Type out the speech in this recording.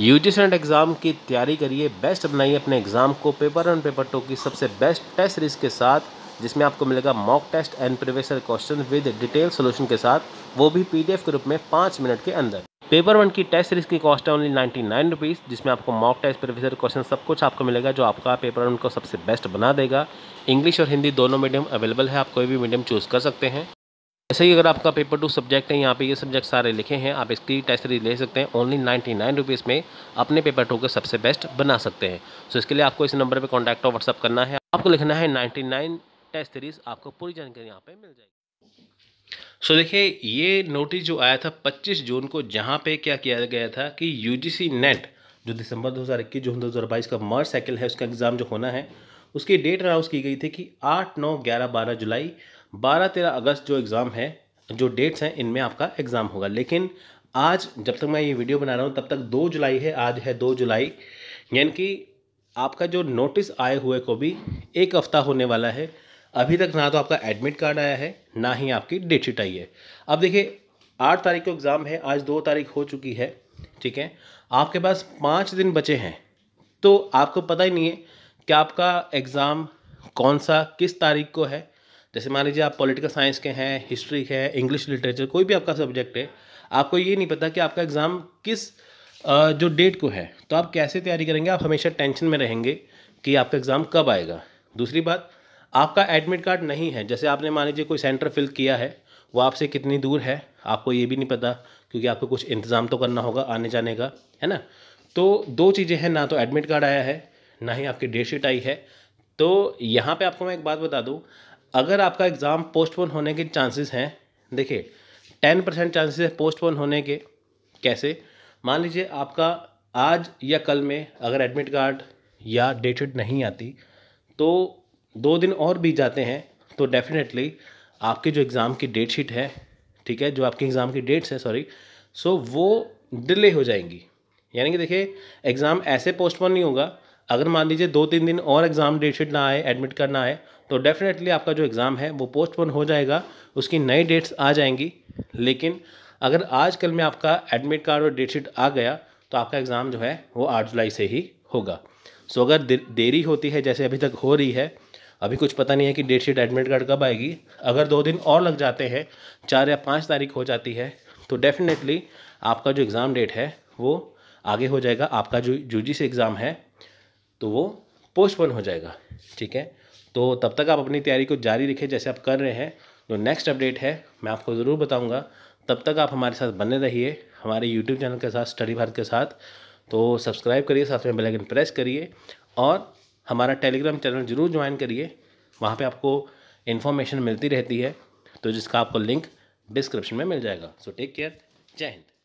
you ji Saint exam की तैयारी करिए बेस्ट बनाइए अपने एग्ज़ाम को पेपर वन पेपर टू की सबसे बेस्ट टेस्ट सीरीज के साथ जिसमें आपको मिलेगा mock test and previous question with detail solution के साथ वो भी पीडीएफ के रूप में पाँच मिनट के अंदर पेपर वन की टेस्ट सीरीज की कॉस्ट है ओनली नाइन्टी नाइन रुपीज़ जिसमें आपको मॉक टेस्ट प्रोफेसर क्वेश्चन सब कुछ आपको मिलेगा जो आपका पेपर वन को सबसे बेस्ट बना देगा इंग्लिश और हिंदी दोनों मीडियम अवेलेबल है आप कोई भी मीडियम चूज़ कर सकते हैं ऐसे ही अगर आपका पेपर टू सब्जेक्ट है यहाँ पे ये सब्जेक्ट सारे लिखे हैं आप इसकी टेस्ट सीरीज ले सकते हैं ओनली नाइन्टी नाइन रुपीज़ में अपने पेपर टू को सबसे बेस्ट बना सकते हैं सो इसके लिए आपको इस नंबर पे कॉन्टैक्ट और व्हाट्सअप करना है आपको लिखना है नाइन्टी नाइन टेस्ट सीरीज़ आपको पूरी जानकारी यहाँ पर मिल जाएगी सो so, देखिए ये नोटिस जो आया था पच्चीस जून को जहाँ पे क्या किया गया था कि यू नेट जो दिसंबर दो जून 2022 का मर्ज साइकिल है उसका एग्ज़ाम जो होना है उसकी डेट अनाउंस की गई थी कि आठ नौ ग्यारह बारह जुलाई बारह तेरह अगस्त जो एग्ज़ाम है जो डेट्स हैं इनमें आपका एग्ज़ाम होगा लेकिन आज जब तक मैं ये वीडियो बना रहा हूँ तब तक दो जुलाई है आज है दो जुलाई यानी कि आपका जो नोटिस आए हुए को भी एक हफ्ता होने वाला है अभी तक ना तो आपका एडमिट कार्ड आया है ना ही आपकी डेट शीट आई है अब देखिए आठ तारीख को एग्ज़ाम है आज दो तारीख हो चुकी है ठीक है आपके पास पाँच दिन बचे हैं तो आपको पता ही नहीं है कि आपका एग्ज़ाम कौन सा किस तारीख को है जैसे मान लीजिए आप पॉलिटिकल साइंस के हैं हिस्ट्री है इंग्लिश लिटरेचर कोई भी आपका सब्जेक्ट है आपको ये नहीं पता कि आपका एग्ज़ाम किस जो डेट को है तो आप कैसे तैयारी करेंगे आप हमेशा टेंशन में रहेंगे कि आपका एग्ज़ाम कब आएगा दूसरी बात आपका एडमिट कार्ड नहीं है जैसे आपने मान लीजिए कोई सेंटर फिल किया है वो आपसे कितनी दूर है आपको ये भी नहीं पता क्योंकि आपको कुछ इंतज़ाम तो करना होगा आने जाने का है ना तो दो चीज़ें हैं ना तो एडमिट कार्ड आया है ना ही आपकी डेट शीट आई है तो यहाँ पे आपको मैं एक बात बता दूँ अगर आपका एग्ज़ाम पोस्टपोन होने के चांसेस हैं देखिए टेन परसेंट चांसेस है पोस्टपोन होने के कैसे मान लीजिए आपका आज या कल में अगर एडमिट कार्ड या डेट शीट नहीं आती तो दो दिन और बीत जाते हैं तो डेफिनेटली आपके जो एग्ज़ाम की डेट शीट है ठीक है जो आपके एग्ज़ाम की डेट्स है सॉरी सो वो डिले हो जाएंगी यानी कि देखिए एग्ज़ाम ऐसे पोस्टपोन नहीं होगा अगर मान लीजिए दो तीन दिन और एग्ज़ाम डेट शीट ना आए एडमिट करना ना आए तो डेफिनेटली आपका जो एग्ज़ाम है वो पोस्टपोन हो जाएगा उसकी नई डेट्स आ जाएंगी लेकिन अगर आज कल में आपका एडमिट कार्ड और डेट शीट आ गया तो आपका एग्ज़ाम जो है वो आठ जुलाई से ही होगा सो अगर देरी होती है जैसे अभी तक हो रही है अभी कुछ पता नहीं है कि डेट शीट एडमिट कार्ड कब आएगी अगर दो दिन और लग जाते हैं चार या पाँच तारीख हो जाती है तो डेफिनेटली आपका जो एग्ज़ाम डेट है वो आगे हो जाएगा आपका जो यू जी एग्ज़ाम है तो वो पोस्टपोन हो जाएगा ठीक है तो तब तक आप अपनी तैयारी को जारी रखें जैसे आप कर रहे हैं जो नेक्स्ट अपडेट है मैं आपको ज़रूर बताऊँगा तब तक आप हमारे साथ बने रहिए हमारे यूट्यूब चैनल के साथ स्टडी भारत के साथ तो सब्सक्राइब करिए साथ में बेलाइकन प्रेस करिए और हमारा टेलीग्राम चैनल ज़रूर ज्वाइन करिए वहाँ पर आपको इन्फॉर्मेशन मिलती रहती है तो जिसका आपको लिंक डिस्क्रिप्शन में मिल जाएगा सो टेक केयर जय हिंद